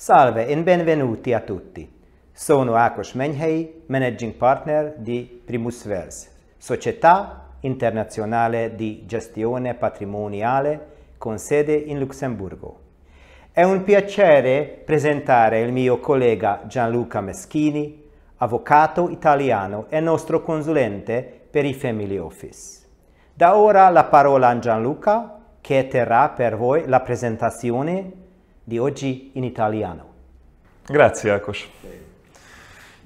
Salve e benvenuti a tutti. Sono Akos Menhei, Managing Partner di Primus società internazionale di gestione patrimoniale con sede in Lussemburgo. È un piacere presentare il mio collega Gianluca Meschini, avvocato italiano e nostro consulente per i Family Office. Da ora la parola a Gianluca che terrà per voi la presentazione di oggi in italiano. Grazie Akos.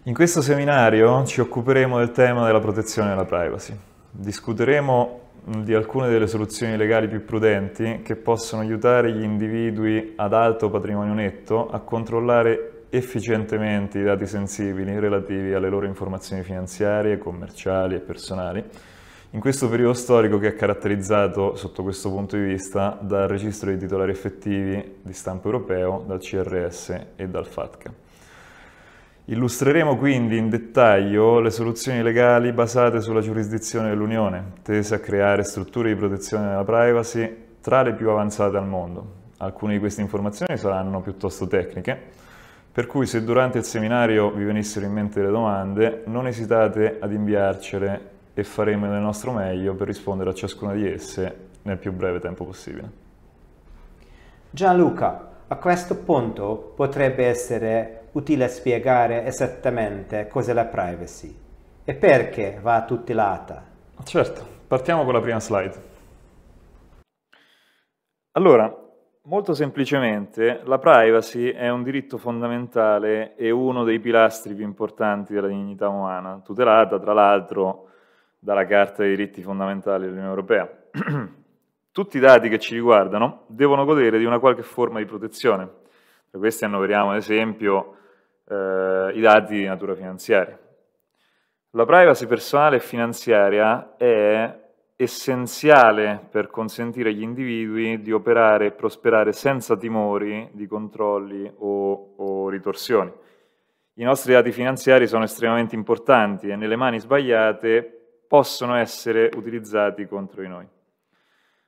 In questo seminario ci occuperemo del tema della protezione della privacy. Discuteremo di alcune delle soluzioni legali più prudenti che possono aiutare gli individui ad alto patrimonio netto a controllare efficientemente i dati sensibili relativi alle loro informazioni finanziarie, commerciali e personali in questo periodo storico che è caratterizzato, sotto questo punto di vista, dal registro dei titolari effettivi di stampo europeo, dal CRS e dal FATCA. Illustreremo quindi in dettaglio le soluzioni legali basate sulla giurisdizione dell'Unione, tese a creare strutture di protezione della privacy tra le più avanzate al mondo. Alcune di queste informazioni saranno piuttosto tecniche, per cui se durante il seminario vi venissero in mente le domande, non esitate ad inviarcele e faremo del nostro meglio per rispondere a ciascuna di esse nel più breve tempo possibile. Gianluca, a questo punto potrebbe essere utile spiegare esattamente cos'è la privacy e perché va tutelata. Certo, partiamo con la prima slide. Allora, molto semplicemente, la privacy è un diritto fondamentale e uno dei pilastri più importanti della dignità umana, tutelata tra l'altro dalla Carta dei diritti fondamentali dell'Unione Europea. Tutti i dati che ci riguardano devono godere di una qualche forma di protezione. Per questi annoveriamo ad esempio eh, i dati di natura finanziaria. La privacy personale e finanziaria è essenziale per consentire agli individui di operare e prosperare senza timori di controlli o, o, ritorsioni. I nostri dati finanziari sono estremamente importanti e nelle mani sbagliate possono essere utilizzati contro di noi.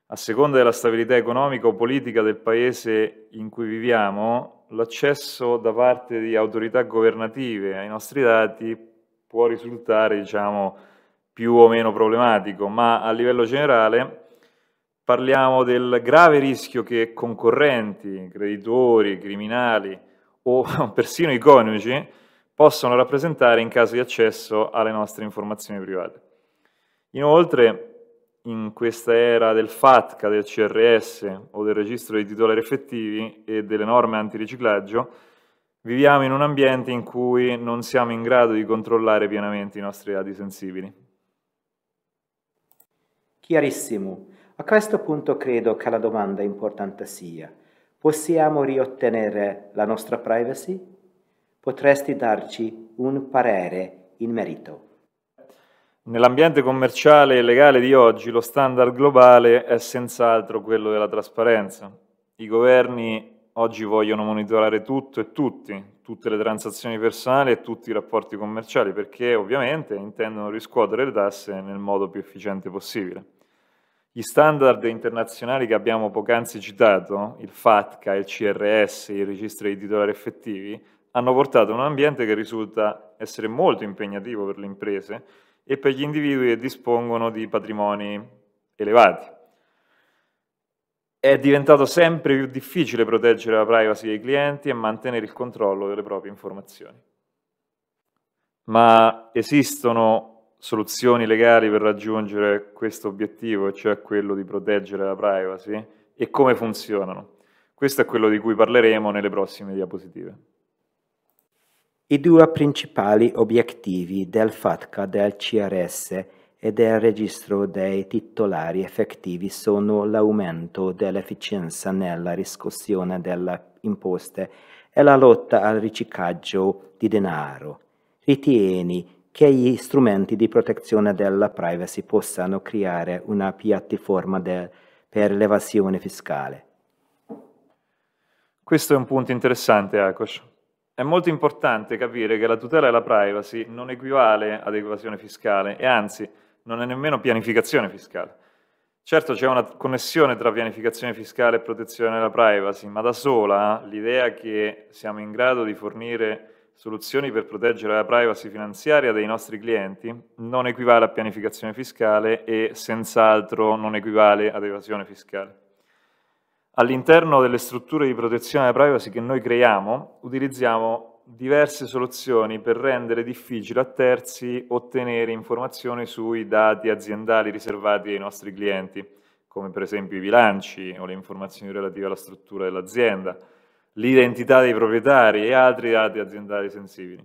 A seconda della stabilità economica o politica del paese in cui viviamo, l'accesso da parte di autorità governative ai nostri dati può risultare, diciamo, più o meno problematico, ma a livello generale parliamo del grave rischio che concorrenti, creditori, criminali o persino i coniugi possono rappresentare in caso di accesso alle nostre informazioni private. Inoltre, in questa era del FATCA, del CRS o del registro dei titolari effettivi e delle norme antiriciclaggio, viviamo in un ambiente in cui non siamo in grado di controllare pienamente i nostri dati sensibili. Chiarissimo. A questo punto credo che la domanda importante sia, possiamo riottenere la nostra privacy? Potresti darci un parere in merito? Nell'ambiente commerciale e legale di oggi lo standard globale è senz'altro quello della trasparenza. I governi oggi vogliono monitorare tutto e tutti, tutte le transazioni personali e tutti i rapporti commerciali, perché ovviamente intendono riscuotere le tasse nel modo più efficiente possibile. Gli standard internazionali che abbiamo poc'anzi citato, il FATCA, il CRS, i registri di titolari effettivi, hanno portato a un ambiente che risulta essere molto impegnativo per le imprese e per gli individui che dispongono di patrimoni elevati. È diventato sempre più difficile proteggere la privacy dei clienti e mantenere il controllo delle proprie informazioni. Ma esistono soluzioni legali per raggiungere questo obiettivo, cioè quello di proteggere la privacy, e come funzionano? Questo è quello di cui parleremo nelle prossime diapositive. I due principali obiettivi del FATCA del CRS e del registro dei titolari effettivi sono l'aumento dell'efficienza nella riscossione delle imposte e la lotta al riciclaggio di denaro. Ritieni che gli strumenti di protezione della privacy possano creare una piattaforma de- per l'evasione fiscale? Questo è un punto interessante, Akos. È molto importante capire che la tutela della privacy non equivale ad evasione fiscale e anzi non è nemmeno pianificazione fiscale. Certo c'è una connessione tra pianificazione fiscale e protezione della privacy, ma da sola l'idea che siamo in grado di fornire soluzioni per proteggere la privacy finanziaria dei nostri clienti non equivale a pianificazione fiscale e senz'altro non equivale ad evasione fiscale all'interno delle strutture di protezione della privacy che noi creiamo, utilizziamo diverse soluzioni per rendere difficile a terzi ottenere informazioni sui dati aziendali riservati ai nostri clienti, come per esempio i bilanci o le informazioni relative alla struttura dell'azienda, l'identità dei proprietari e altri dati aziendali sensibili.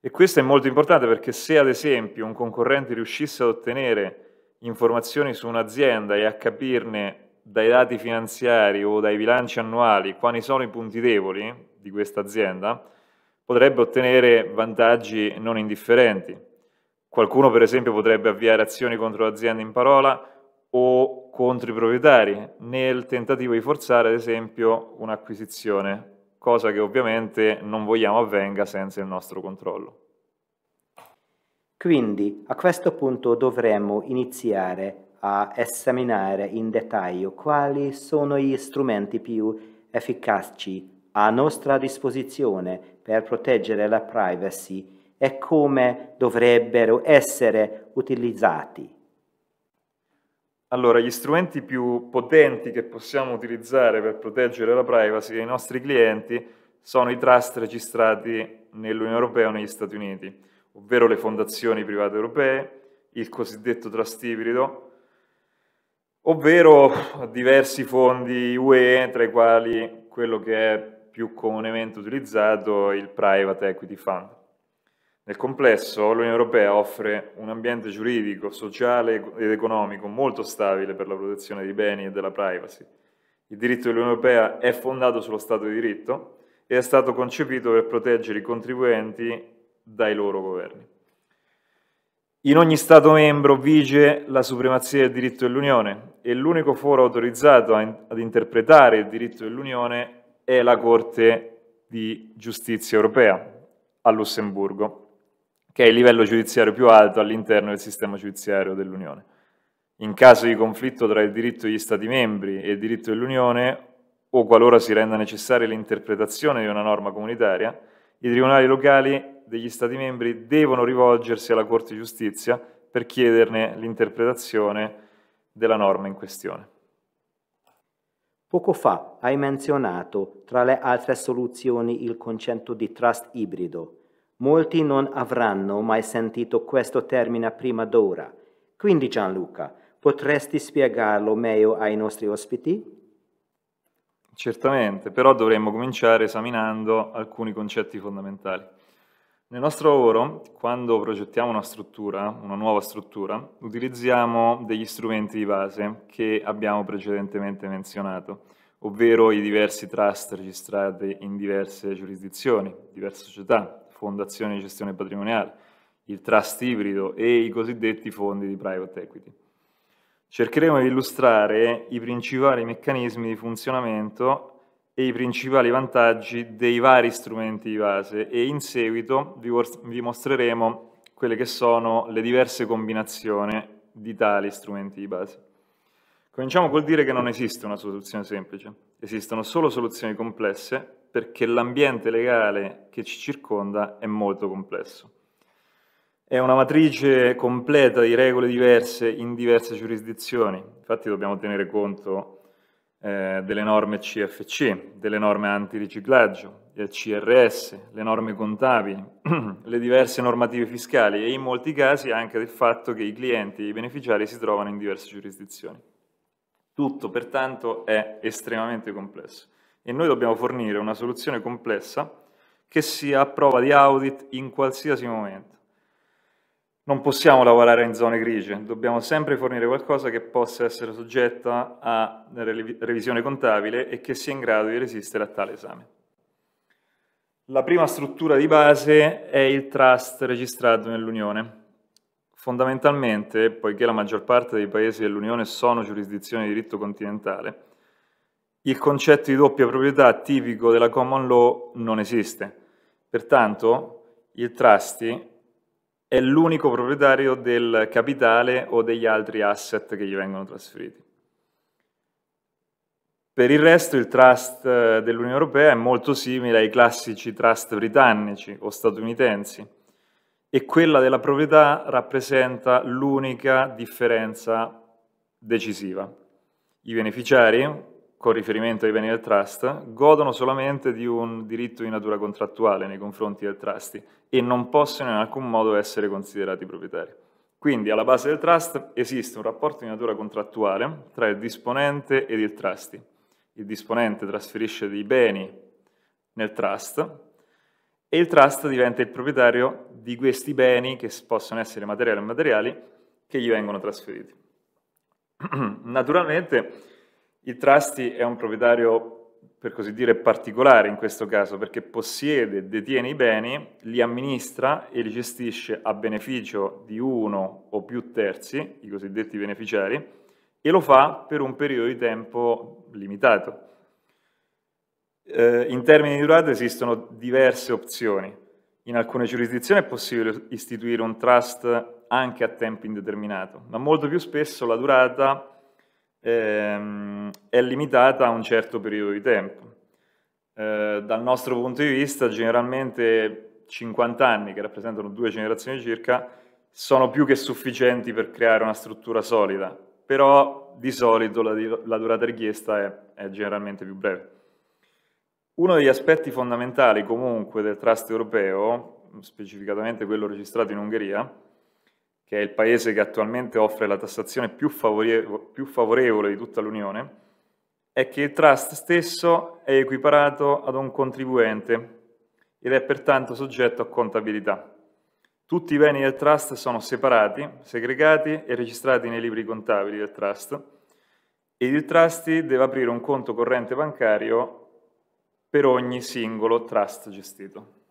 E questo è molto importante perché se ad esempio un concorrente riuscisse ad ottenere informazioni su un'azienda e a capirne dai dati finanziari o dai bilanci annuali quali sono i punti deboli di questa azienda, potrebbe ottenere vantaggi non indifferenti. Qualcuno, per esempio, potrebbe avviare azioni contro l'azienda in parola o contro i proprietari, nel tentativo di forzare, ad esempio, un'acquisizione, cosa che ovviamente non vogliamo avvenga senza il nostro controllo. Quindi a questo punto dovremmo iniziare a esaminare in dettaglio quali sono gli strumenti più efficaci a nostra disposizione per proteggere la privacy e come dovrebbero essere utilizzati. Allora, gli strumenti più potenti che possiamo utilizzare per proteggere la privacy dei nostri clienti sono i trust registrati nell'Unione Europea o negli Stati Uniti, ovvero le fondazioni private europee, il cosiddetto trust ibrido, ovvero diversi fondi UE, tra i quali quello che è più comunemente utilizzato, il Private Equity Fund. Nel complesso, l'Unione Europea offre un ambiente giuridico, sociale ed economico molto stabile per la protezione dei beni e della privacy. Il diritto dell'Unione Europea è fondato sullo Stato di diritto e è stato concepito per proteggere i contribuenti dai loro governi. In ogni Stato membro vige la supremazia del diritto dell'Unione e l'unico foro autorizzato ad interpretare il diritto dell'Unione è la Corte di giustizia europea a Lussemburgo, che è il livello giudiziario più alto all'interno del sistema giudiziario dell'Unione. In caso di conflitto tra il diritto degli Stati membri e il diritto dell'Unione, o qualora si renda necessaria l'interpretazione di una norma comunitaria, i tribunali locali degli Stati membri devono rivolgersi alla Corte di giustizia per chiederne l'interpretazione della norma in questione. Poco fa hai menzionato, tra le altre soluzioni, il concetto di trust ibrido. Molti non avranno mai sentito questo termine prima d'ora. Quindi Gianluca, potresti spiegarlo meglio ai nostri ospiti? Certamente, però dovremmo cominciare esaminando alcuni concetti fondamentali. Nel nostro lavoro, quando progettiamo una struttura, una nuova struttura, utilizziamo degli strumenti di base che abbiamo precedentemente menzionato, ovvero i diversi trust registrati in diverse giurisdizioni, diverse società, fondazioni di gestione patrimoniale, il trust ibrido e i cosiddetti fondi di private equity. Cercheremo di illustrare i principali meccanismi di funzionamento e i principali vantaggi dei vari strumenti di base e in seguito vi, vi mostreremo quelle che sono le diverse combinazioni di tali strumenti di base. Cominciamo col dire che non esiste una soluzione semplice, esistono solo soluzioni complesse perché l'ambiente legale che ci circonda è molto complesso. È una matrice completa di regole diverse in diverse giurisdizioni, infatti dobbiamo tenere conto eh, delle norme CFC, delle norme antiriciclaggio, eh, CRS, le norme contabili, le diverse normative fiscali e in molti casi anche del fatto che i clienti e i beneficiari si trovano in diverse giurisdizioni. Tutto pertanto è estremamente complesso e noi dobbiamo fornire una soluzione complessa che sia a prova di audit in qualsiasi momento non possiamo lavorare in zone grigie, dobbiamo sempre fornire qualcosa che possa essere soggetta a revisione contabile e che sia in grado di resistere a tale esame. La prima struttura di base è il trust registrato nell'Unione. Fondamentalmente, poiché la maggior parte dei paesi dell'Unione sono giurisdizioni di diritto continentale, il concetto di doppia proprietà tipico della common law non esiste. Pertanto, il trustee è l'unico proprietario del capitale o degli altri asset che gli vengono trasferiti. Per il resto il trust eh, dell'Unione Europea è molto simile ai classici trust britannici o statunitensi e quella della proprietà rappresenta l'unica differenza decisiva. I beneficiari, con riferimento ai beni del trust, godono solamente di un diritto di natura contrattuale nei confronti del trustee e non possono in alcun modo essere considerati proprietari. Quindi alla base del trust esiste un rapporto di natura contrattuale tra il disponente ed il trustee. Il disponente trasferisce dei beni nel trust e il trust diventa il proprietario di questi beni che possono essere materiali o immateriali che gli vengono trasferiti. Naturalmente il trustee è un proprietario, per così dire, particolare in questo caso, perché possiede, detiene i beni, li amministra e li gestisce a beneficio di uno o più terzi, i cosiddetti beneficiari, e lo fa per un periodo di tempo limitato. Eh, in termini di durata esistono diverse opzioni. In alcune giurisdizioni è possibile istituire un trust anche a tempo indeterminato, ma molto più spesso la durata è Ehm, è limitata a un certo periodo di tempo. Eh, dal nostro punto di vista, generalmente 50 anni, che rappresentano due generazioni circa, sono più che sufficienti per creare una struttura solida, però di solito la, la durata richiesta è, è generalmente più breve. Uno degli aspetti fondamentali comunque del trust europeo, specificatamente quello registrato in Ungheria, che è il paese che attualmente offre la tassazione più, favorevole, più favorevole di tutta l'Unione, è che il trust stesso è equiparato ad un contribuente ed è pertanto soggetto a contabilità. Tutti i beni del trust sono separati, segregati e registrati nei libri contabili del trust ed il trustee deve aprire un conto corrente bancario per ogni singolo trust gestito.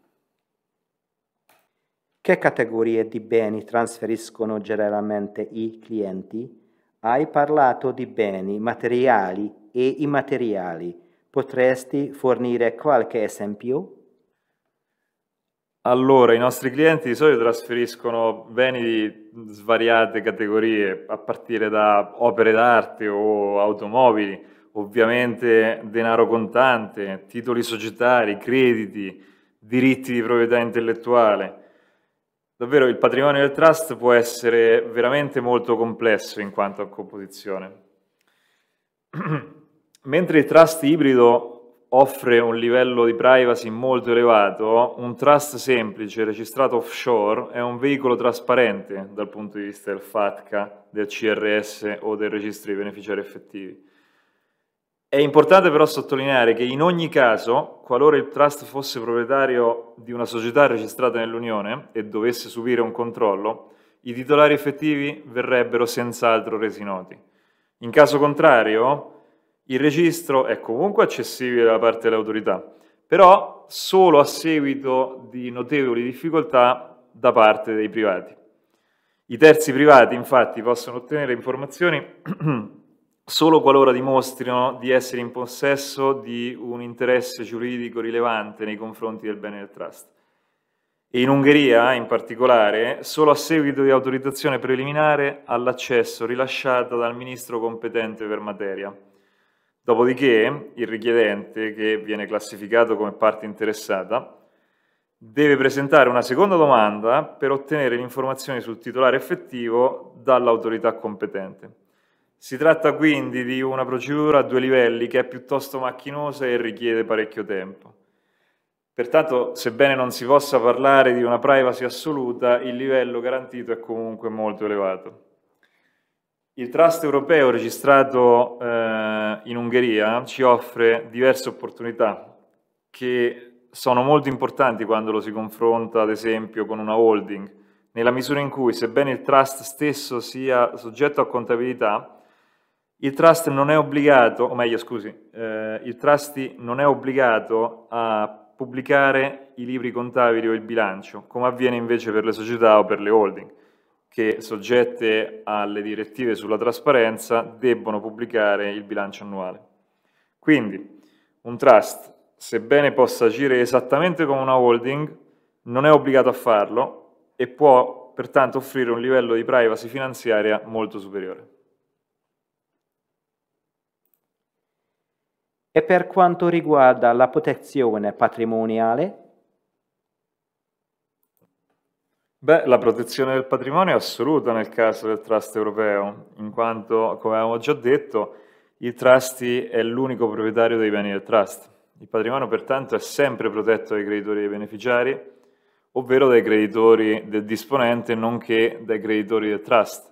Che categorie di beni trasferiscono generalmente i clienti? Hai parlato di beni materiali e immateriali. Potresti fornire qualche esempio? Allora, i nostri clienti di solito trasferiscono beni di svariate categorie, a partire da opere d'arte o automobili, ovviamente denaro contante, titoli societari, crediti, diritti di proprietà intellettuale. Davvero il patrimonio del trust può essere veramente molto complesso in quanto a composizione. Mentre il trust ibrido offre un livello di privacy molto elevato, un trust semplice registrato offshore è un veicolo trasparente dal punto di vista del FATCA, del CRS o del registro dei beneficiari effettivi. È importante però sottolineare che in ogni caso, qualora il trust fosse proprietario di una società registrata nell'Unione e dovesse subire un controllo, i titolari effettivi verrebbero senz'altro resi noti. In caso contrario, il registro è comunque accessibile da parte delle autorità, però solo a seguito di notevoli difficoltà da parte dei privati. I terzi privati infatti possono ottenere informazioni solo qualora dimostrino di essere in possesso di un interesse giuridico rilevante nei confronti del bene del trust. in Ungheria, in particolare, solo a seguito di autorizzazione preliminare all'accesso rilasciata dal ministro competente per materia. Dopodiché, il richiedente, che viene classificato come parte interessata, deve presentare una seconda domanda per ottenere le informazioni sul titolare effettivo dall'autorità competente. Si tratta quindi di una procedura a due livelli che è piuttosto macchinosa e richiede parecchio tempo. Pertanto, sebbene non si possa parlare di una privacy assoluta, il livello garantito è comunque molto elevato. Il Trust europeo registrato eh, in Ungheria ci offre diverse opportunità che sono molto importanti quando lo si confronta ad esempio con una holding, nella misura in cui sebbene il trust stesso sia soggetto a contabilità, il trust non è obbligato, o meglio scusi, eh, il trustee non è obbligato a pubblicare i libri contabili o il bilancio, come avviene invece per le società o per le holding, che soggette alle direttive sulla trasparenza debbono pubblicare il bilancio annuale. Quindi un trust, sebbene possa agire esattamente come una holding, non è obbligato a farlo e può pertanto offrire un livello di privacy finanziaria molto superiore. E per quanto riguarda la protezione patrimoniale? Beh, la protezione del patrimonio è assoluta nel caso del trust europeo, in quanto, come avevamo già detto, il trust è l'unico proprietario dei beni del trust. Il patrimonio pertanto è sempre protetto dai creditori dei beneficiari, ovvero dai creditori del disponente, nonché dai creditori del trust,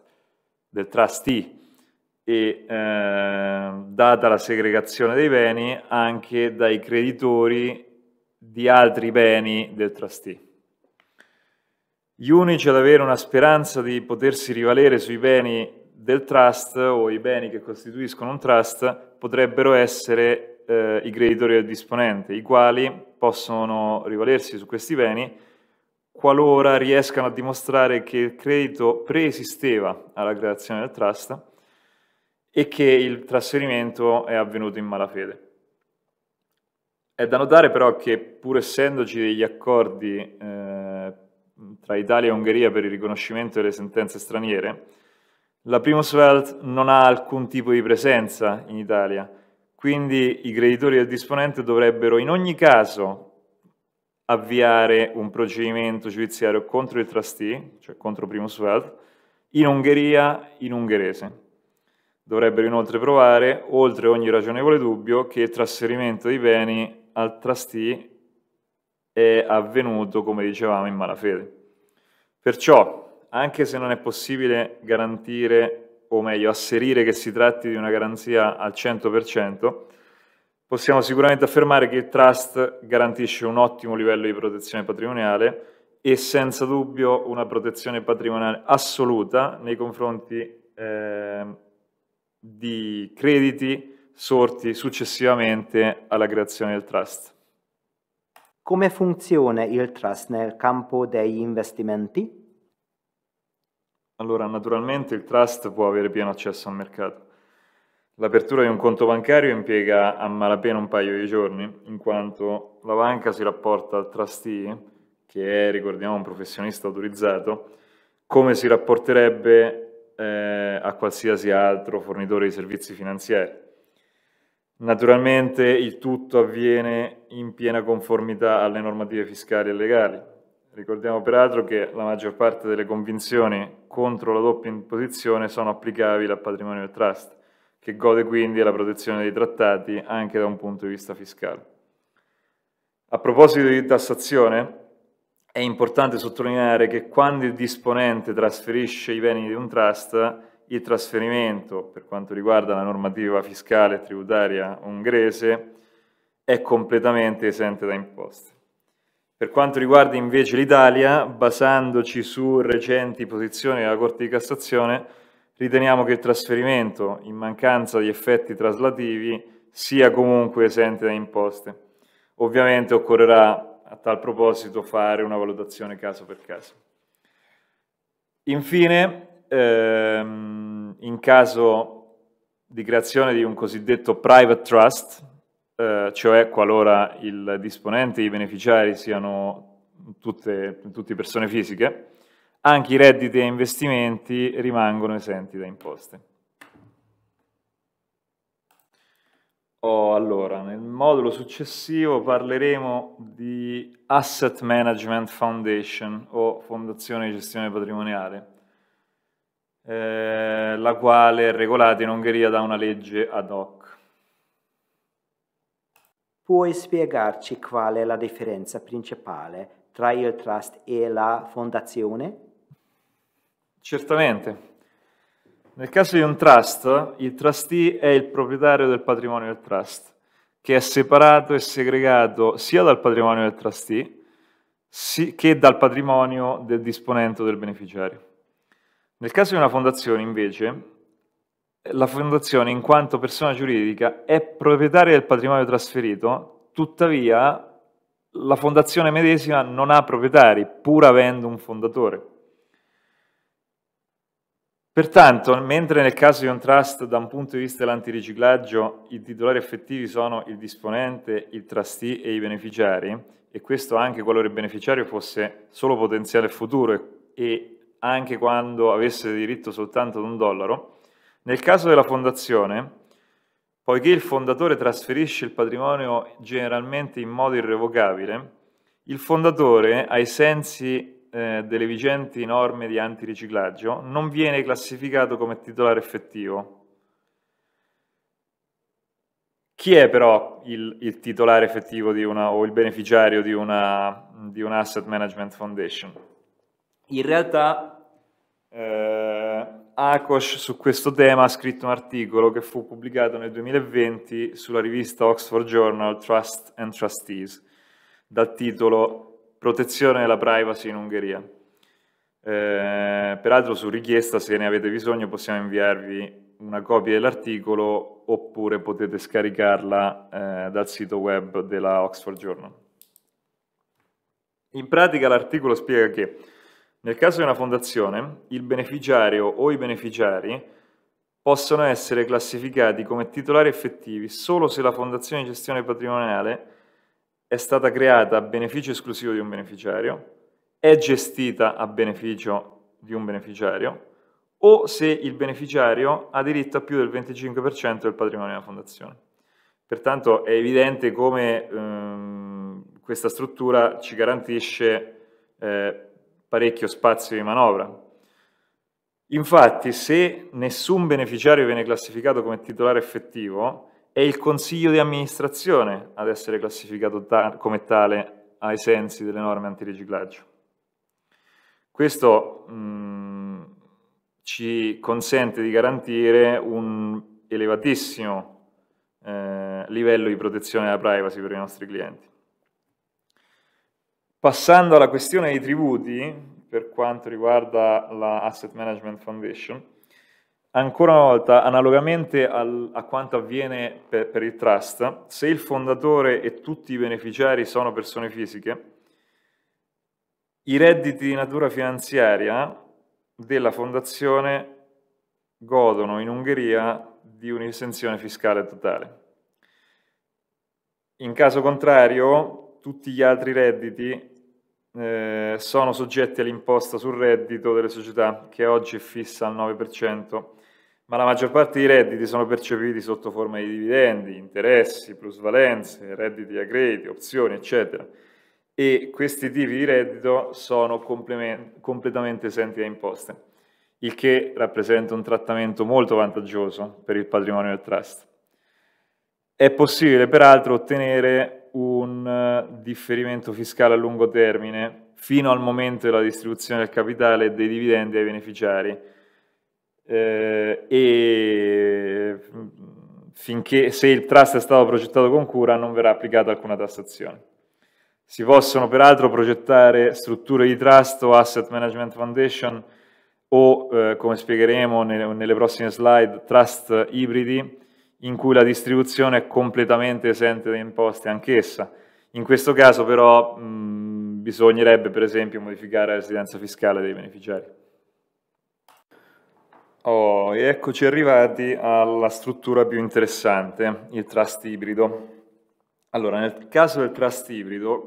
del trustee. E, eh, data la segregazione dei beni, anche dai creditori di altri beni del trustee. Gli unici ad avere una speranza di potersi rivalere sui beni del trust o i beni che costituiscono un trust potrebbero essere eh, i creditori del disponente, i quali possono rivalersi su questi beni qualora riescano a dimostrare che il credito preesisteva alla creazione del trust e che il trasferimento è avvenuto in malafede. È da notare però che pur essendoci degli accordi eh, tra Italia e Ungheria per il riconoscimento delle sentenze straniere, la Primuswelt non ha alcun tipo di presenza in Italia, quindi i creditori del disponente dovrebbero in ogni caso avviare un procedimento giudiziario contro il trustee, cioè contro Primuswelt, in Ungheria in ungherese. Dovrebbero inoltre provare, oltre ogni ragionevole dubbio, che il trasferimento dei beni al trustee è avvenuto, come dicevamo, in malafede. Perciò, anche se non è possibile garantire, o meglio, asserire che si tratti di una garanzia al 100%, possiamo sicuramente affermare che il trust garantisce un ottimo livello di protezione patrimoniale e senza dubbio una protezione patrimoniale assoluta nei confronti eh, di crediti sorti successivamente alla creazione del trust. Come funziona il trust nel campo degli investimenti? Allora, naturalmente il trust può avere pieno accesso al mercato. L'apertura di un conto bancario impiega a malapena un paio di giorni, in quanto la banca si rapporta al trustee, che è, ricordiamo, un professionista autorizzato, come si rapporterebbe eh, a qualsiasi altro fornitore di servizi finanziari. Naturalmente il tutto avviene in piena conformità alle normative fiscali e legali. Ricordiamo peraltro che la maggior parte delle convinzioni contro la doppia imposizione sono applicabili al patrimonio del trust, che gode quindi della protezione dei trattati anche da un punto di vista fiscale. A proposito di tassazione, è importante sottolineare che quando il disponente trasferisce i beni di un trust, il trasferimento, per quanto riguarda la normativa fiscale e tributaria ungherese, è completamente esente da imposte. Per quanto riguarda invece l'Italia, basandoci su recenti posizioni della Corte di Cassazione, riteniamo che il trasferimento, in mancanza di effetti traslativi, sia comunque esente da imposte. Ovviamente occorrerà a tal proposito fare una valutazione caso per caso. Infine, ehm, in caso di creazione di un cosiddetto private trust, eh, cioè qualora il disponente e i beneficiari siano tutte, tutte persone fisiche, anche i redditi e investimenti rimangono esenti da imposte. Oh, allora, nel modulo successivo parleremo di Asset Management Foundation o Fondazione di Gestione Patrimoniale, eh, la quale è regolata in Ungheria da una legge ad hoc. Puoi spiegarci qual è la differenza principale tra il trust e la fondazione? Certamente. Nel caso di un trust, il trustee è il proprietario del patrimonio del trust, che è separato e segregato sia dal patrimonio del trustee che dal patrimonio del disponente o del beneficiario. Nel caso di una fondazione, invece, la fondazione, in quanto persona giuridica, è proprietaria del patrimonio trasferito, tuttavia la fondazione medesima non ha proprietari, pur avendo un fondatore. Pertanto, mentre nel caso di un trust da un punto di vista dell'antiriciclaggio i titolari effettivi sono il disponente, il trustee e i beneficiari, e questo anche qualora il beneficiario fosse solo potenziale futuro e anche quando avesse diritto soltanto ad un dollaro, nel caso della fondazione, poiché il fondatore trasferisce il patrimonio generalmente in modo irrevocabile, il fondatore, ai sensi eh, delle vigenti norme di antiriciclaggio, non viene classificato come titolare effettivo. Chi è però il, il titolare effettivo una, o il beneficiario di una, di un asset management foundation? In realtà eh, Akos su questo tema ha scritto un articolo che fu pubblicato nel 2020 sulla rivista Oxford Journal Trust and Trustees dal titolo protezione della privacy in Ungheria. Eh, peraltro su richiesta, se ne avete bisogno, possiamo inviarvi una copia dell'articolo oppure potete scaricarla eh, dal sito web della Oxford Journal. In pratica l'articolo spiega che nel caso di una fondazione il beneficiario o i beneficiari possono essere classificati come titolari effettivi solo se la fondazione di gestione patrimoniale è stata creata a beneficio esclusivo di un beneficiario, è gestita a beneficio di un beneficiario o se il beneficiario ha diritto a più del 25% del patrimonio della fondazione. Pertanto è evidente come ehm, questa struttura ci garantisce eh, parecchio spazio di manovra. Infatti se nessun beneficiario viene classificato come titolare effettivo, è il consiglio di amministrazione ad essere classificato ta come tale ai sensi delle norme antiriciclaggio. Questo mh, ci consente di garantire un elevatissimo eh, livello di protezione della privacy per i nostri clienti. Passando alla questione dei tributi, per quanto riguarda la Asset Management Foundation, Ancora una volta, analogamente al, a quanto avviene per, per, il trust, se il fondatore e tutti i beneficiari sono persone fisiche, i redditi di natura finanziaria della fondazione godono in Ungheria di un'esenzione fiscale totale. In caso contrario, tutti gli altri redditi eh, sono soggetti all'imposta sul reddito delle società, che oggi è fissa al 9%, ma la maggior parte dei redditi sono percepiti sotto forma di dividendi, interessi, plusvalenze, redditi a credito, opzioni, eccetera. E questi tipi di reddito sono completamente esenti da imposte, il che rappresenta un trattamento molto vantaggioso per il patrimonio del trust. È possibile peraltro ottenere un eh, differimento fiscale a lungo termine fino al momento della distribuzione del capitale e dei dividendi ai beneficiari, eh, e mm, finché se il trust è stato progettato con cura non verrà applicata alcuna tassazione. Si possono peraltro progettare strutture di trust o asset management foundation o, eh, come spiegheremo nelle, nelle prossime slide, trust ibridi in cui la distribuzione è completamente esente da imposte anch'essa. In questo caso però mh, mm, bisognerebbe per esempio modificare la residenza fiscale dei beneficiari. Oh, e eccoci arrivati alla struttura più interessante, il trust ibrido. Allora, nel caso del trust ibrido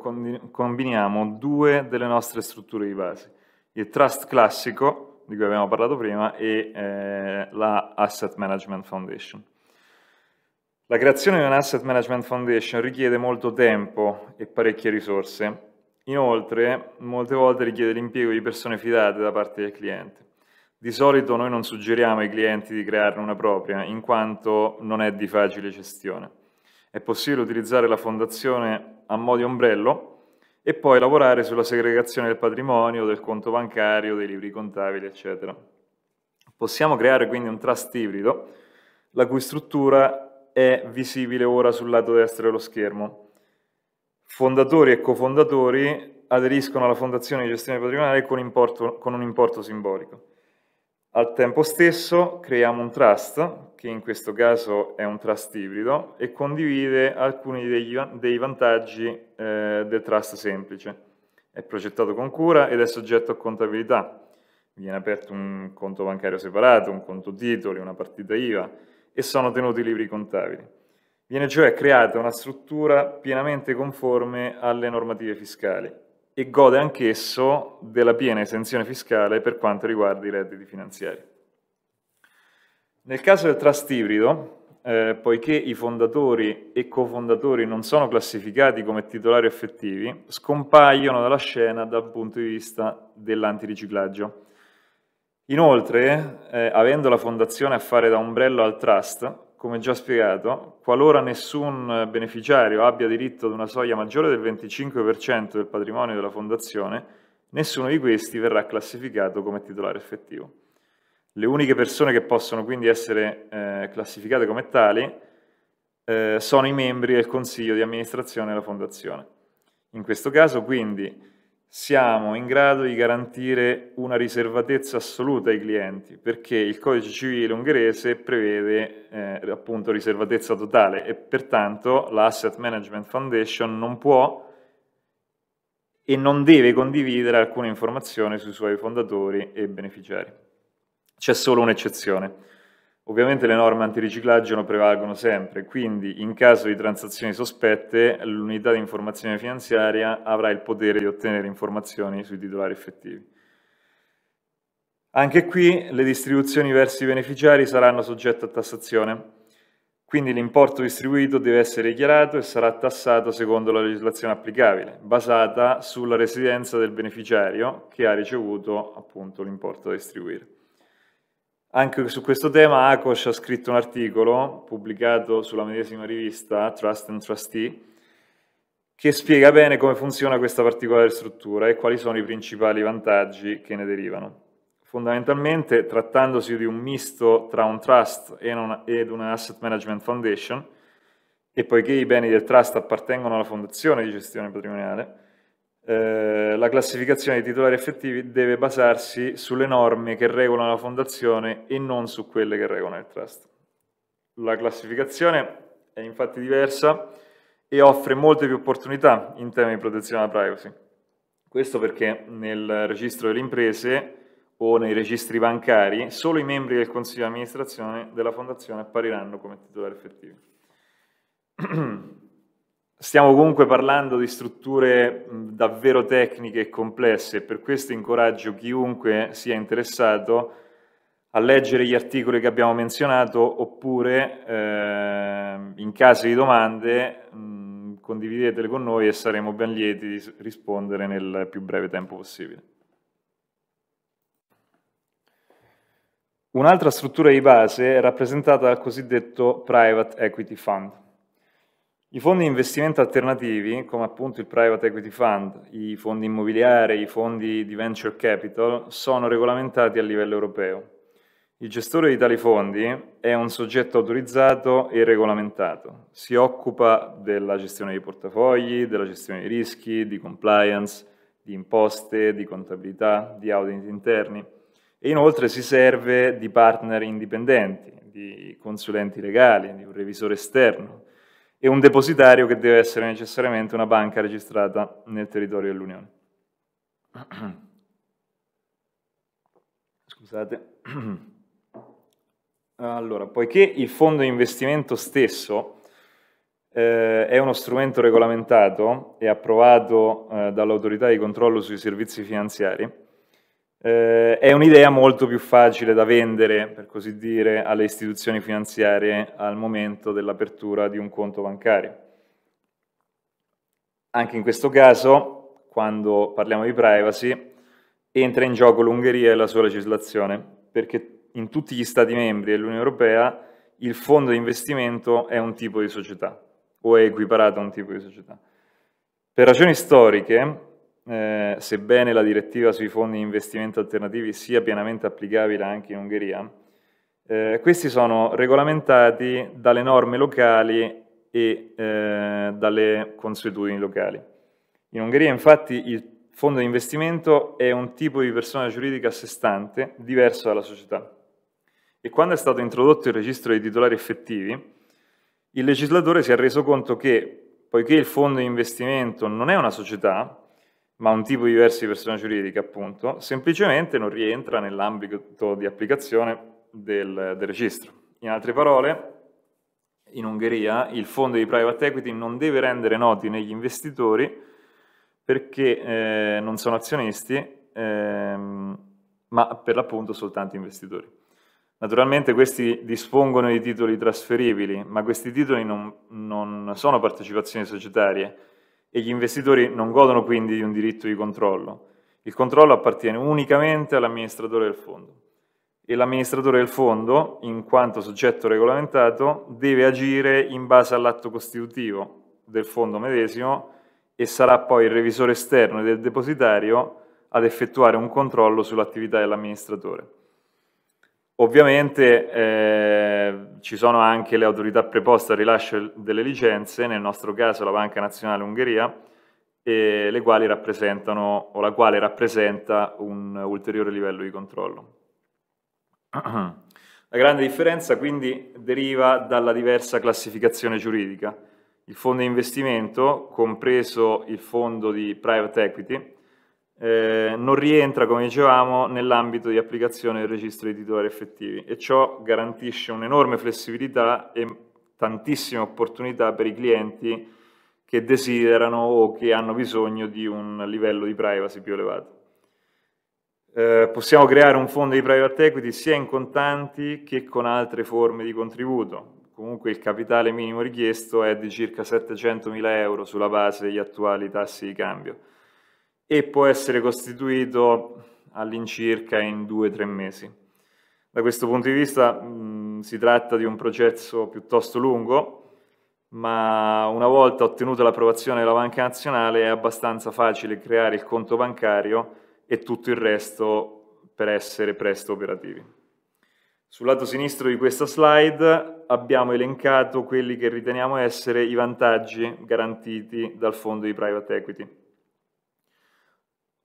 combiniamo due delle nostre strutture di base, il trust classico, di cui abbiamo parlato prima, e eh, la Asset Management Foundation. La creazione di un'Asset Management Foundation richiede molto tempo e parecchie risorse, inoltre molte volte richiede l'impiego di persone fidate da parte del cliente. Di solito noi non suggeriamo ai clienti di crearne una propria, in quanto non è di facile gestione. È possibile utilizzare la fondazione a modo di ombrello e poi lavorare sulla segregazione del patrimonio, del conto bancario, dei libri contabili, eccetera. Possiamo creare quindi un trust ibrido, la cui struttura è visibile ora sul lato destro dello schermo. Fondatori e cofondatori aderiscono alla fondazione di gestione patrimoniale con, importo, con un importo simbolico al tempo stesso creiamo un trust, che in questo caso è un trust ibrido, e condivide alcuni degli, dei vantaggi eh, del trust semplice. È progettato con cura ed è soggetto a contabilità. Viene aperto un conto bancario separato, un conto titoli, una partita IVA e sono tenuti i libri contabili. Viene cioè creata una struttura pienamente conforme alle normative fiscali e gode anch'esso della piena esenzione fiscale per quanto riguarda i redditi finanziari. Nel caso del trust ibrido, eh, poiché i fondatori e cofondatori non sono classificati come titolari effettivi, scompaiono dalla scena dal punto di vista dell'antiriciclaggio. Inoltre, eh, avendo la fondazione a fare da ombrello al trust, come già spiegato, qualora nessun beneficiario abbia diritto ad una soglia maggiore del 25% del patrimonio della fondazione, nessuno di questi verrà classificato come titolare effettivo. Le uniche persone che possono quindi essere eh, classificate come tali eh, sono i membri del consiglio di amministrazione della fondazione. In questo caso quindi siamo in grado di garantire una riservatezza assoluta ai clienti, perché il codice civile ungherese prevede eh, appunto riservatezza totale e pertanto l'Asset Management Foundation non può e non deve condividere alcuna informazione sui suoi fondatori e beneficiari. C'è solo un'eccezione Ovviamente le norme antiriciclaggio non prevalgono sempre, quindi in caso di transazioni sospette l'unità di informazione finanziaria avrà il potere di ottenere informazioni sui titolari effettivi. Anche qui le distribuzioni verso i beneficiari saranno soggette a tassazione, quindi l'importo distribuito deve essere dichiarato e sarà tassato secondo la legislazione applicabile, basata sulla residenza del beneficiario che ha ricevuto l'importo da distribuire. Anche su questo tema Akos ha scritto un articolo pubblicato sulla medesima rivista Trust and Trustee che spiega bene come funziona questa particolare struttura e quali sono i principali vantaggi che ne derivano. Fondamentalmente, trattandosi di un misto tra un trust ed una asset management foundation, e poiché i beni del trust appartengono alla fondazione di gestione patrimoniale, eh, la classificazione dei titolari effettivi deve basarsi sulle norme che regolano la fondazione e non su quelle che regolano il trust. La classificazione è infatti diversa e offre molte più opportunità in tema di protezione della privacy. Questo perché nel registro delle imprese o nei registri bancari solo i membri del consiglio di amministrazione della fondazione appariranno come titolari effettivi. Stiamo comunque parlando di strutture davvero tecniche e complesse, per questo incoraggio chiunque sia interessato a leggere gli articoli che abbiamo menzionato oppure eh, in caso di domande mh, condividetele con noi e saremo ben lieti di rispondere nel più breve tempo possibile. Un'altra struttura di base è rappresentata dal cosiddetto Private Equity Fund. I fondi di investimento alternativi, come appunto il Private Equity Fund, i fondi immobiliari, i fondi di venture capital, sono regolamentati a livello europeo. Il gestore di tali fondi è un soggetto autorizzato e regolamentato. Si occupa della gestione dei portafogli, della gestione dei rischi, di compliance, di imposte, di contabilità, di audit interni e inoltre si serve di partner indipendenti, di consulenti legali, di un revisore esterno, e un depositario che deve essere necessariamente una banca registrata nel territorio dell'Unione. Scusate. Allora, poiché il fondo di investimento stesso eh, è uno strumento regolamentato e approvato eh, dall'autorità di controllo sui servizi finanziari, eh, è un'idea molto più facile da vendere, per così dire, alle istituzioni finanziarie al momento dell'apertura di un conto bancario. Anche in questo caso, quando parliamo di privacy, entra in gioco l'Ungheria e la sua legislazione, perché in tutti gli Stati membri dell'Unione Europea il fondo di investimento è un tipo di società, o è equiparato a un tipo di società. Per ragioni storiche, eh, sebbene la direttiva sui fondi di investimento alternativi sia pienamente applicabile anche in Ungheria, eh, questi sono regolamentati dalle norme locali e eh, dalle consuetudini locali. In Ungheria infatti il fondo di investimento è un tipo di persona giuridica a sé stante, diverso dalla società. E quando è stato introdotto il registro dei titolari effettivi, il legislatore si è reso conto che, poiché il fondo di investimento non è una società, ma un tipo diverso di persona giuridica, appunto, semplicemente non rientra nell'ambito di applicazione del, del registro. In altre parole, in Ungheria il fondo di private equity non deve rendere noti negli investitori perché eh, non sono azionisti, ehm, ma per l'appunto soltanto investitori. Naturalmente questi dispongono di titoli trasferibili, ma questi titoli non, non sono partecipazioni societarie, e gli investitori non godono quindi di un diritto di controllo. Il controllo appartiene unicamente all'amministratore del fondo e l'amministratore del fondo, in quanto soggetto regolamentato, deve agire in base all'atto costitutivo del fondo medesimo e sarà poi il revisore esterno e del depositario ad effettuare un controllo sull'attività dell'amministratore. Ovviamente eh, ci sono anche le autorità preposte al rilascio delle licenze, nel nostro caso la Banca Nazionale Ungheria, eh, le quali rappresentano o la quale rappresenta un ulteriore livello di controllo. La grande differenza quindi deriva dalla diversa classificazione giuridica. Il fondo di investimento, compreso il fondo di private equity, eh, non rientra, come dicevamo, nell'ambito di applicazione del registro di titolari effettivi e ciò garantisce un'enorme flessibilità e tantissime opportunità per i clienti che desiderano o che hanno bisogno di un livello di privacy più elevato. Eh, possiamo creare un fondo di private equity sia in contanti che con altre forme di contributo. Comunque il capitale minimo richiesto è di circa 700.000 euro sulla base degli attuali tassi di cambio e può essere costituito all'incirca in due o tre mesi. Da questo punto di vista mh, mm, si tratta di un processo piuttosto lungo, ma una volta ottenuta l'approvazione della banca nazionale è abbastanza facile creare il conto bancario e tutto il resto per essere presto operativi. Sul lato sinistro di questa slide abbiamo elencato quelli che riteniamo essere i vantaggi garantiti dal fondo di private equity.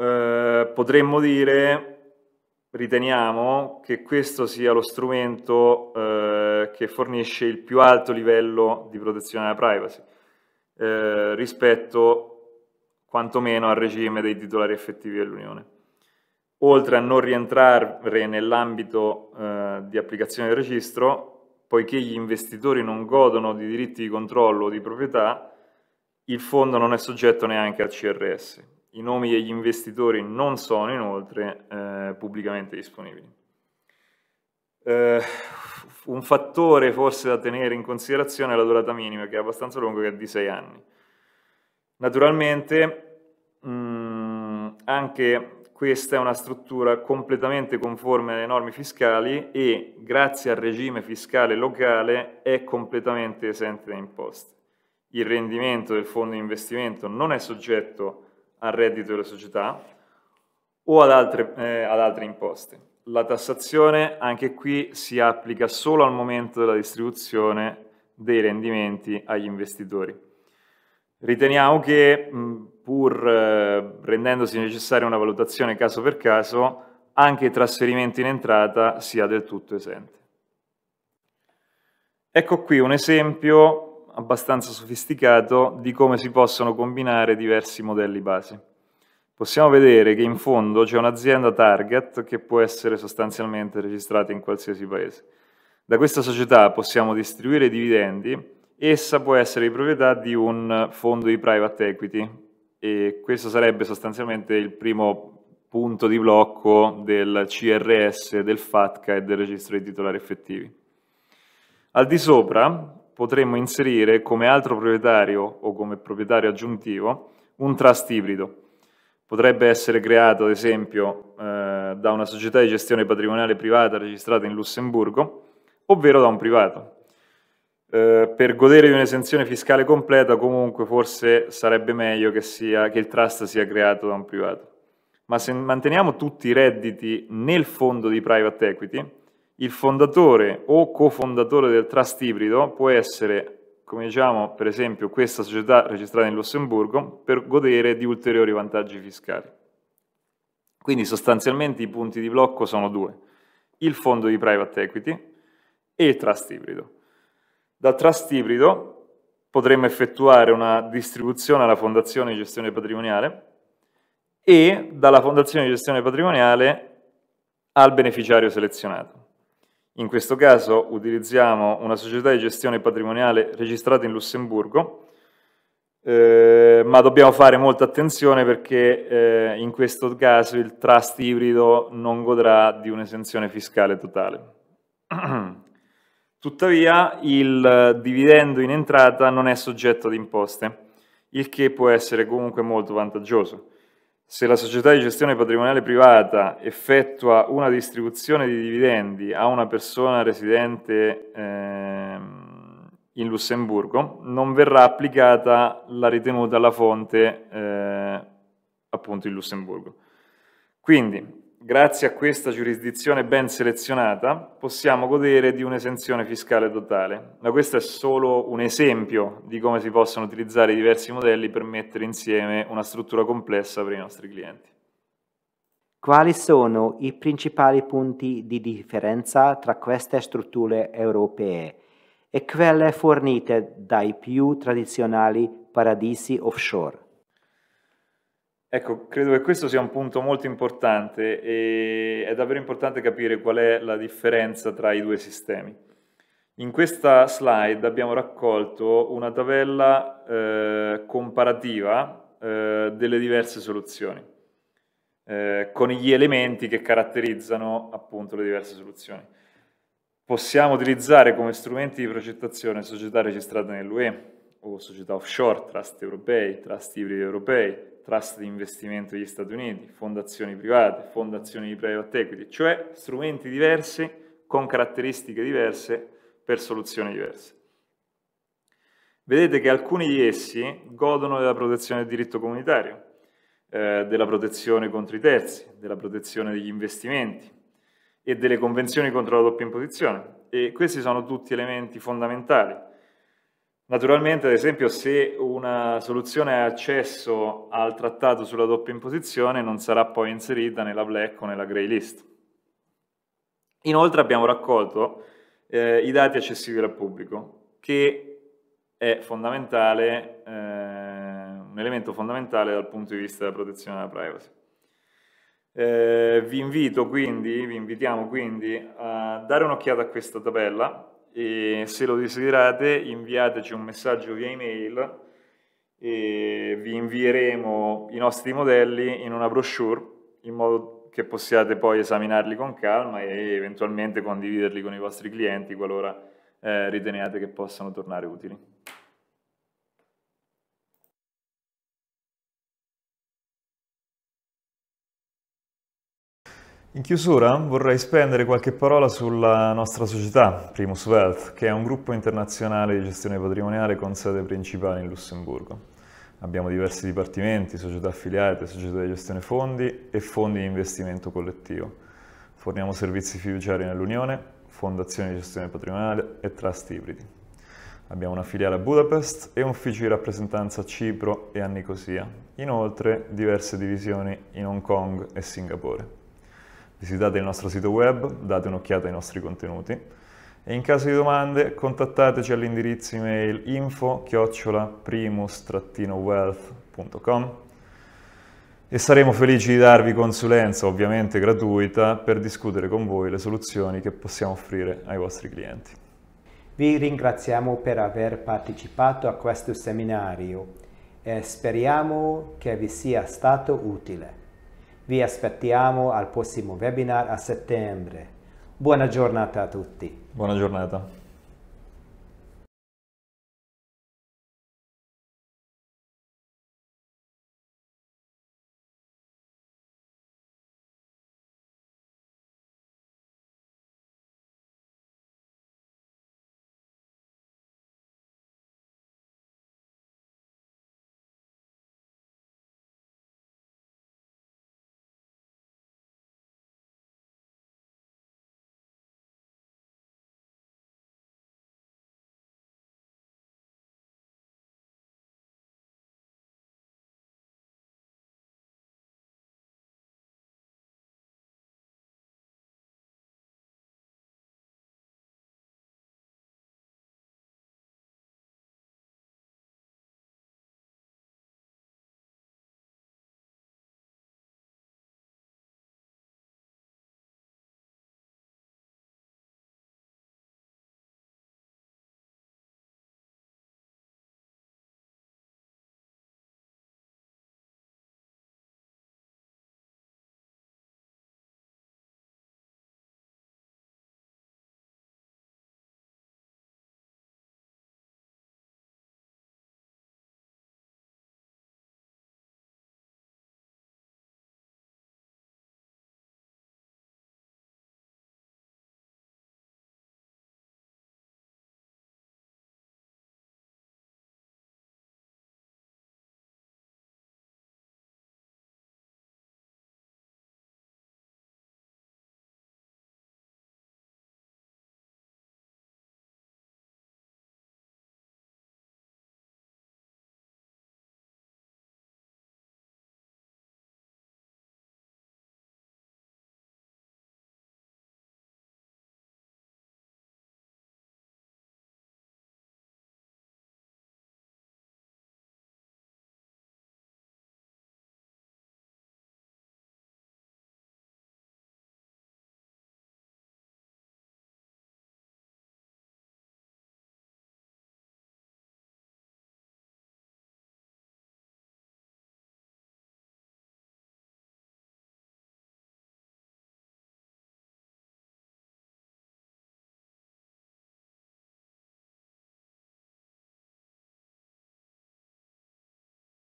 Eh, potremmo dire, riteniamo che questo sia lo strumento eh, che fornisce il più alto livello di protezione della privacy eh, rispetto quantomeno al regime dei titolari effettivi dell'Unione. Oltre a non rientrare nell'ambito eh, di applicazione del registro, poiché gli investitori non godono di diritti di controllo o di proprietà, il fondo non è soggetto neanche al CRS. I nomi degli investitori non sono inoltre eh, pubblicamente disponibili. Eh, un fattore forse da tenere in considerazione è la durata minima, che è abbastanza lunga, che è di 6 anni. Naturalmente mh, mm, anche questa è una struttura completamente conforme alle norme fiscali e grazie al regime fiscale locale è completamente esente da imposte. Il rendimento del fondo di investimento non è soggetto al reddito delle società o ad altre, eh, ad altre imposte. La tassazione anche qui si applica solo al momento della distribuzione dei rendimenti agli investitori. Riteniamo che pur eh, rendendosi necessaria una valutazione caso per caso, anche i trasferimenti in entrata sia del tutto esente. Ecco qui un esempio abbastanza sofisticato di come si possono combinare diversi modelli base. Possiamo vedere che in fondo c'è un'azienda target che può essere sostanzialmente registrata in qualsiasi paese. Da questa società possiamo distribuire i dividendi, essa può essere di proprietà di un fondo di private equity e questo sarebbe sostanzialmente il primo punto di blocco del CRS, del FATCA e del registro dei titolari effettivi. Al di sopra potremmo inserire come altro proprietario o come proprietario aggiuntivo un trust ibrido. Potrebbe essere creato, ad esempio, eh, da una società di gestione patrimoniale privata registrata in Lussemburgo, ovvero da un privato. Eh, per godere di un'esenzione fiscale completa, comunque, forse sarebbe meglio che, sia, che il trust sia creato da un privato. Ma se manteniamo tutti i redditi nel fondo di private equity, il fondatore o cofondatore del trust ibrido può essere, come diciamo per esempio questa società registrata in Lussemburgo, per godere di ulteriori vantaggi fiscali. Quindi sostanzialmente i punti di blocco sono due, il fondo di private equity e il trust ibrido. Dal trust ibrido potremmo effettuare una distribuzione alla fondazione di gestione patrimoniale e dalla fondazione di gestione patrimoniale al beneficiario selezionato. In questo caso utilizziamo una società di gestione patrimoniale registrata in Lussemburgo, eh, ma dobbiamo fare molta attenzione perché eh, in questo caso il trust ibrido non godrà di un'esenzione fiscale totale. Tuttavia il dividendo in entrata non è soggetto ad imposte, il che può essere comunque molto vantaggioso se la società di gestione patrimoniale privata effettua una distribuzione di dividendi a una persona residente eh, in Lussemburgo, non verrà applicata la ritenuta alla fonte eh, appunto in Lussemburgo. Quindi grazie a questa giurisdizione ben selezionata, possiamo godere di un'esenzione fiscale totale. Ma questo è solo un esempio di come si possono utilizzare i diversi modelli per mettere insieme una struttura complessa per i nostri clienti. Quali sono i principali punti di differenza tra queste strutture europee e quelle fornite dai più tradizionali paradisi offshore? Ecco, credo che questo sia un punto molto importante e è davvero importante capire qual è la differenza tra i due sistemi. In questa slide abbiamo raccolto una tabella eh, comparativa eh, delle diverse soluzioni, eh, con gli elementi che caratterizzano appunto le diverse soluzioni. Possiamo utilizzare come strumenti di progettazione società registrate nell'UE o società offshore, trust europei, trust ibridi europei, trust di investimento degli Stati Uniti, fondazioni private, fondazioni di private equity, cioè strumenti diversi con caratteristiche diverse per soluzioni diverse. Vedete che alcuni di essi godono della protezione del diritto comunitario, eh, della protezione contro i terzi, della protezione degli investimenti e delle convenzioni contro la doppia imposizione. E questi sono tutti elementi fondamentali Naturalmente, ad esempio, se una soluzione ha accesso al trattato sulla doppia imposizione, non sarà poi inserita nella black o nella grey list. Inoltre abbiamo raccolto eh, i dati accessibili al pubblico, che è fondamentale, eh, un elemento fondamentale dal punto di vista della protezione della privacy. Eh, vi invito quindi, vi invitiamo quindi a dare un'occhiata a questa tabella e se lo desiderate inviateci un messaggio via email e vi invieremo i nostri modelli in una brochure in modo che possiate poi esaminarli con calma e eventualmente condividerli con i vostri clienti qualora eh, riteniate che possano tornare utili. In chiusura vorrei spendere qualche parola sulla nostra società, Primus Wealth, che è un gruppo internazionale di gestione patrimoniale con sede principale in Lussemburgo. Abbiamo diversi dipartimenti, società affiliate, società di gestione fondi e fondi di investimento collettivo. Forniamo servizi fiduciari nell'Unione, fondazioni di gestione patrimoniale e trust ibridi. Abbiamo una filiale a Budapest e un ufficio di rappresentanza a Cipro e a Nicosia. Inoltre diverse divisioni in Hong Kong e Singapore. Visitate il nostro sito web, date un'occhiata ai nostri contenuti e in caso di domande contattateci all'indirizzo email info-primus-wealth.com e saremo felici di darvi consulenza, ovviamente gratuita, per discutere con voi le soluzioni che possiamo offrire ai vostri clienti. Vi ringraziamo per aver partecipato a questo seminario e speriamo che vi sia stato utile. Vi aspettiamo al prossimo webinar a settembre. Buona giornata a tutti. Buona giornata.